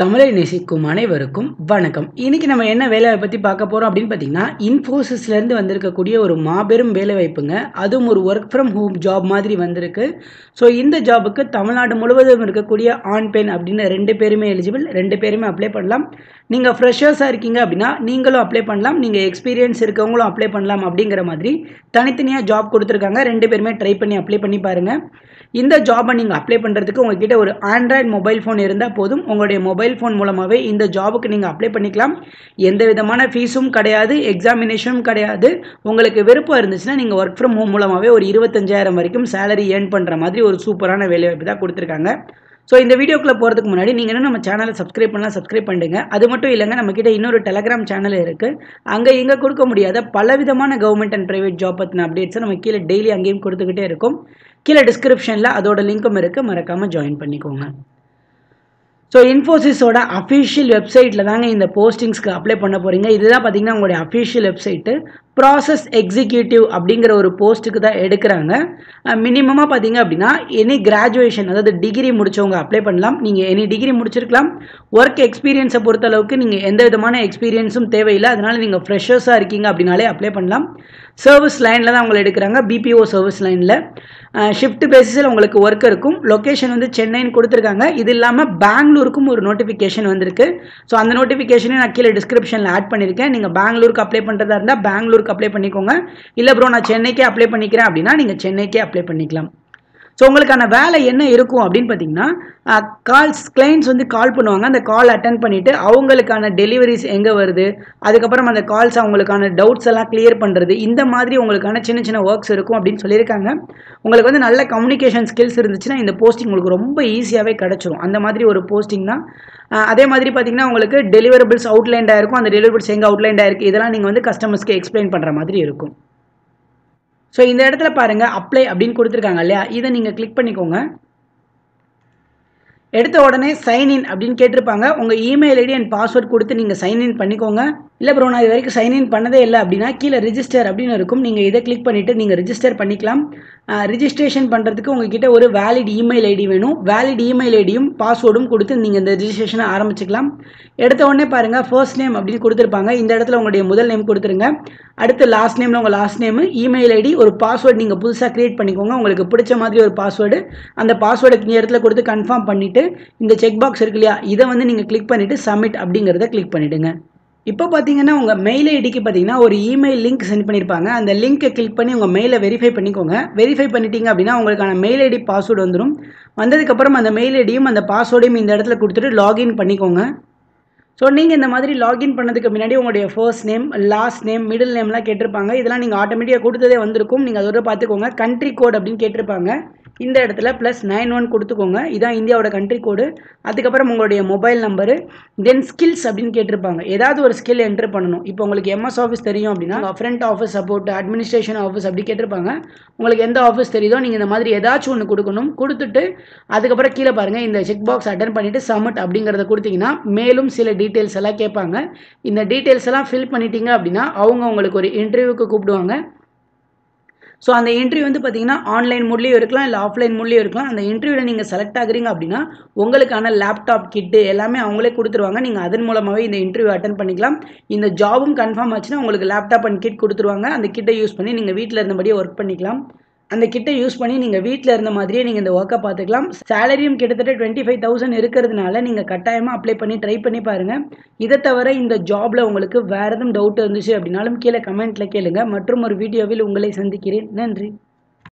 தமிழை நேசிக்கும் அனைவருக்கும் வணக்கம் இன்றைக்கி நம்ம என்ன வேலைவாய்ப்பு பற்றி பார்க்க போகிறோம் அப்படின்னு பார்த்தீங்கன்னா இன்ஃபோசிஸ்லேருந்து வந்திருக்கக்கூடிய ஒரு மாபெரும் வேலைவாய்ப்புங்க அதுவும் ஒரு ஒர்க் ஃப்ரம் ஹோம் ஜாப் மாதிரி வந்திருக்கு ஸோ இந்த ஜாபுக்கு தமிழ்நாடு முழுவதும் இருக்கக்கூடிய ஆண் பெண் அப்படின்னு ரெண்டு பேருமே எலிஜிபிள் ரெண்டு பேருமே அப்ளை பண்ணலாம் நீங்கள் ஃப்ரெஷர்ஸாக இருக்கீங்க அப்படின்னா நீங்களும் அப்ளை பண்ணலாம் நீங்கள் எக்ஸ்பீரியன்ஸ் இருக்கவங்களும் அப்ளை பண்ணலாம் அப்படிங்கிற மாதிரி தனித்தனியாக ஜாப் கொடுத்துருக்காங்க ரெண்டு பேருமே ட்ரை பண்ணி அப்ளை பண்ணி பாருங்கள் இந்த ஜாபை நீங்கள் அப்ளை பண்ணுறதுக்கு உங்ககிட்ட ஒரு ஆண்ட்ராய்டு மொபைல் ஃபோன் இருந்தால் போதும் உங்களுடைய மொபைல் மொபைல் ஃபோன் மூலமாகவே இந்த ஜாபுக்கு நீங்கள் அப்ளை பண்ணிக்கலாம் எந்த விதமான ஃபீஸும் கிடையாது எக்ஸாமினேஷனும் கிடையாது உங்களுக்கு விருப்பம் இருந்துச்சுன்னா நீங்கள் ஒர்க் ஃப்ரம் ஹோம் மூலமாகவே ஒரு இருபத்தஞ்சாயிரம் வரைக்கும் சேலரி ஏர்ன் பண்ணுற மாதிரி ஒரு சூப்பரான வேலைவாய்ப்பு தான் கொடுத்துருக்காங்க ஸோ இந்த வீடியோக்குள்ளே போகிறதுக்கு முன்னாடி நீங்கள் என்ன நம்ம சேனலை சப்ஸ்கிரைப் பண்ணலாம் சப்ஸ்கிரைப் பண்ணுங்க அது மட்டும் இல்லைங்க நம்மக்கிட்ட இன்னொரு டெலகிராம் சேனல் இருக்குது அங்கே இங்கே கொடுக்க முடியாத பல விதமான கவர்மெண்ட் அண்ட் ப்ரைவேட் ஜாப் பற்றின அப்டேட்ஸை நம்ம கீழே டெய்லி அங்கேயும் கொடுத்துக்கிட்டே இருக்கும் கீழே டிஸ்கிரிப்ஷனில் அதோட லிங்க்கும் இருக்குது மறக்காமல் ஜாயின் பண்ணிக்கோங்க ஸோ இன்ஃபோசிஸோட அஃபிஷியல் வெப்சைட்டில் தாங்க இந்த போஸ்டிங்ஸ்க்கு அப்ளை பண்ண போகிறீங்க இதுதான் பார்த்தீங்கன்னா உங்களுடைய அஃபிஷியல் வெப்சைட்டு ப்ராசஸ் எக்ஸிக்யூட்டிவ் அப்படிங்கிற ஒரு போஸ்ட்டுக்கு தான் எடுக்கிறாங்க மினிமமாக பார்த்தீங்க அப்படின்னா எனி கிராஜுவேஷன் அதாவது டிகிரி முடித்தவங்க அப்ளை பண்ணலாம் நீங்கள் எனி டிகிரி முடிச்சிருக்கலாம் ஒர்க் எக்ஸ்பீரியன்ஸை பொறுத்தளவுக்கு நீங்கள் எந்த விதமான எக்ஸ்பீரியன்ஸும் தேவையில்லை அதனால் நீங்கள் ஃப்ரெஷர்ஸாக இருக்கீங்க அப்படின்னாலே அப்ளை பண்ணலாம் சர்வீஸ் லைனில் தான் அவங்களை எடுக்கிறாங்க பிபிஓ சர்வீஸ் லைனில் ஷிஃப்ட் பேசிஸில் உங்களுக்கு ஒர்க் இருக்கும் லொக்கேஷன் வந்து சென்னைன்னு கொடுத்துருக்காங்க இது இல்லாமல் பெங்களூருக்கும் ஒரு நோட்டிஃபிகேஷன் வந்திருக்கு ஸோ அந்த நோட்டிஃபிகேஷனே நான் கீழே டிஸ்கிரிப்ஷனில் ஆட் பண்ணியிருக்கேன் நீங்கள் பெங்களூருக்கு அப்ளை பண்ணுறதா இருந்தால் பெங்களூர் அப்ளை பண்ணிக்கோங்க இல்லை ப்ரோ நான் சென்னைக்கே அப்ளை பண்ணிக்கிறேன் அப்படின்னா நீங்கள் சென்னைக்கே அப்ளை பண்ணிக்கலாம் ஸோ உங்களுக்கான வேலை என்ன இருக்கும் அப்படின்னு பார்த்தீங்கன்னா கால்ஸ் கிளைண்ட்ஸ் வந்து கால் பண்ணுவாங்க அந்த கால் அட்டன் பண்ணிவிட்டு அவங்களுக்கான டெலிவரிஸ் எங்கே வருது அதுக்கப்புறம் அந்த கால்ஸ் அவங்களுக்கான டவுட்ஸ் எல்லாம் கிளியர் பண்ணுறது இந்த மாதிரி உங்களுக்கான சின்ன சின்ன ஒர்க்ஸ் இருக்கும் அப்படின்னு சொல்லியிருக்காங்க உங்களுக்கு வந்து நல்ல கம்யூனிகேஷன் ஸ்கில்ஸ் இருந்துச்சுன்னா இந்த போஸ்டிங் உங்களுக்கு ரொம்ப ஈஸியாகவே கிடச்சிரும் அந்த மாதிரி ஒரு போஸ்டிங் தான் அதே மாதிரி பார்த்தீங்கன்னா உங்களுக்கு டெலிவரபிள்ஸ் அவுட்லைண்டாக இருக்கும் அந்த டெலிவரபிள்ஸ் எங்கே அவுட்லைண்டாக இருக்குது இதெல்லாம் நீங்கள் வந்து கஸ்டமர்ஸ்க்கு எக்ஸ்பிளைன் பண்ணுற மாதிரி இருக்கும் ஸோ இந்த இடத்துல பாருங்கள் அப்ளை அப்படின்னு கொடுத்துருக்காங்க இல்லையா இதை நீங்கள் கிளிக் பண்ணிக்கோங்க எடுத்த உடனே சைன்இன் அப்படின்னு கேட்டிருப்பாங்க உங்கள் இமெயில் ஐடி அண்ட் பாஸ்வேர்ட் கொடுத்து நீங்கள் சைன்இன் பண்ணிக்கோங்க இல்லை ப்ரோ நான் இது வரைக்கும் சைன்இன் பண்ணதே இல்லை அப்படின்னா கீழே ரிஜிஸ்டர் அப்படின்னு இருக்கும் நீங்கள் இதை கிளிக் பண்ணிவிட்டு நீங்கள் ரிஜிஸ்டர் பண்ணிக்கலாம் ரிஜிஸ்ட்ரேஷன் பண்ணுறதுக்கு உங்ககிட்ட ஒரு வேலிட் இமெயில் ஐடி வேணும் வேலிட் இமெயில் ஐடியும் பாஸ்வேர்டும் கொடுத்து நீங்கள் இந்த ரிஜிஸ்ட்ரேஷனை ஆரம்பிச்சிக்கலாம் எடுத்த உடனே பாருங்கள் ஃபர்ஸ்ட் நேம் அப்படின்னு கொடுத்துருப்பாங்க இந்த இடத்துல உங்களுடைய முதல் நேம் கொடுத்துருங்க அடுத்து லாஸ்ட் நேமில் உங்கள் லாஸ்ட் நேம் இமெயில் ஐடி ஒரு பாஸ்வேர்டு நீங்கள் புதுசாக க்ரியேட் பண்ணிக்கோங்க உங்களுக்கு பிடிச்ச மாதிரி ஒரு பாஸ்வேர்டு அந்த பாஸ்வேர்டு இந்த இடத்துல கொடுத்து கன்ஃபார்ம் பண்ணிவிட்டு இந்த செக் பாக்ஸ் இருக்கு இல்லையா இதை வந்து நீங்கள் கிளிக் பண்ணிவிட்டு சப்மிட் அப்படிங்கிறத கிளிக் பண்ணிவிடுங்க இப்போ பார்த்தீங்கன்னா உங்கள் மெயில் ஐடிக்கு பார்த்தீங்கன்னா ஒரு இமெயில் லிங்க் சென்ட் பண்ணியிருப்பாங்க அந்த லிங்க்கை கிளிக் பண்ணி உங்கள் மெயிலை வெரிஃபை பண்ணிக்கோங்க வெரிஃபை பண்ணிட்டீங்க அப்படின்னா உங்களுக்கான மெயில் ஐடி பாஸ்வேர்டு வந்துடும் வந்ததுக்கப்புறம் அந்த மெயில் ஐடியும் அந்த பாஸ்வேர்டையும் இந்த இடத்துல கொடுத்துட்டு லாகின் பண்ணிக்கோங்க ஸோ நீங்கள் இந்த மாதிரி லாகின் பண்ணதுக்கு முன்னாடி உங்களுடைய first name last name middle நேம்லாம் கேட்டிருப்பாங்க இதெல்லாம் நீங்கள் ஆட்டோமேட்டிக்காக கொடுத்ததே வந்திருக்கும் நீங்கள் அதோட பார்த்துக்கோங்க கண்ட்ரி கோட் அப்படின்னு கேட்டிருப்பாங்க இந்த இடத்துல ப்ளஸ் நைன் ஒன் கொடுத்துக்கோங்க இதான் இந்தியாவோட கண்ட்ரி கோடு அதுக்கப்புறம் உங்களுடைய மொபைல் நம்பரு தென் ஸ்கில்ஸ் அப்படின்னு கேட்டிருப்பாங்க ஏதாவது ஒரு ஸ்கில் என்ட்ரு பண்ணணும் இப்போ உங்களுக்கு எம்எஸ் ஆஃபீஸ் தெரியும் அப்படின்னா front office support administration office அப்படி கேட்டிருப்பாங்க உங்களுக்கு எந்த ஆஃபீஸ் தெரியுதோ நீங்கள் இந்த மாதிரி ஏதாச்சும் ஒன்று கொடுக்கணும் கொடுத்துட்டு அதுக்கப்புறம் கீழே பாருங்கள் இந்த செக் பாக்ஸ் அட்டன் பண்ணிவிட்டு சப்மிட் அப்படிங்கிறத கொடுத்தீங்கன்னா மேலும் சில டீட்டெயில்ஸ் எல்லாம் கேட்பாங்க இந்த டீட்டெயில்ஸ் எல்லாம் ஃபில் பண்ணிட்டீங்க அப்படின்னா அவங்க உங்களுக்கு ஒரு இன்டர்வியூக்கு கூப்பிடுவாங்க ஸோ அந்த இன்டர்வியூ வந்து பார்த்தீங்கன்னா ஆன்லைன் மூட்லேயும் இருக்கலாம் இல்லை ஆஃப்லைன் மூட்லேயும் இருக்கலாம் அந்த இன்டர்வியூவில் நீங்கள் செலக்ட் ஆகுறீங்க அப்படின்னா உங்களுக்கான லேப்டாப் கிட்டு எல்லாமே அவங்களே கொடுத்துருவாங்க நீங்கள் அதன் மூலமாகவே இந்த இன்டர்வியூ அட்டன் பண்ணிக்கலாம் இந்த ஜாபும் கன்ஃபார்ம் ஆச்சுன்னா உங்களுக்கு லேப்டாப் அண்ட் கிட் கொடுத்துருவாங்க அந்த கிட்டை யூஸ் பண்ணி நீங்கள் வீட்டில் இருந்தபடியே ஒர்க் பண்ணிக்கலாம் அந்த கிட்டை யூஸ் பண்ணி நீங்கள் வீட்டில் இருந்த மாதிரியே நீங்கள் இந்த ஒர்க்கை பார்த்துக்கலாம் சேலரியும் கிட்டத்தட்ட டுவெண்ட்டி ஃபைவ் தௌசண்ட் இருக்கிறதுனால நீங்கள் கட்டாயமாக அப்ளை பண்ணி ட்ரை பண்ணி பாருங்கள் இதை தவிர இந்த ஜாபில் உங்களுக்கு வேறு எதுவும் டவுட் இருந்துச்சு அப்படின்னாலும் கீழே கமெண்ட்டில் கேளுங்கள் மற்றும் ஒரு வீடியோவில் உங்களை சந்திக்கிறேன் நன்றி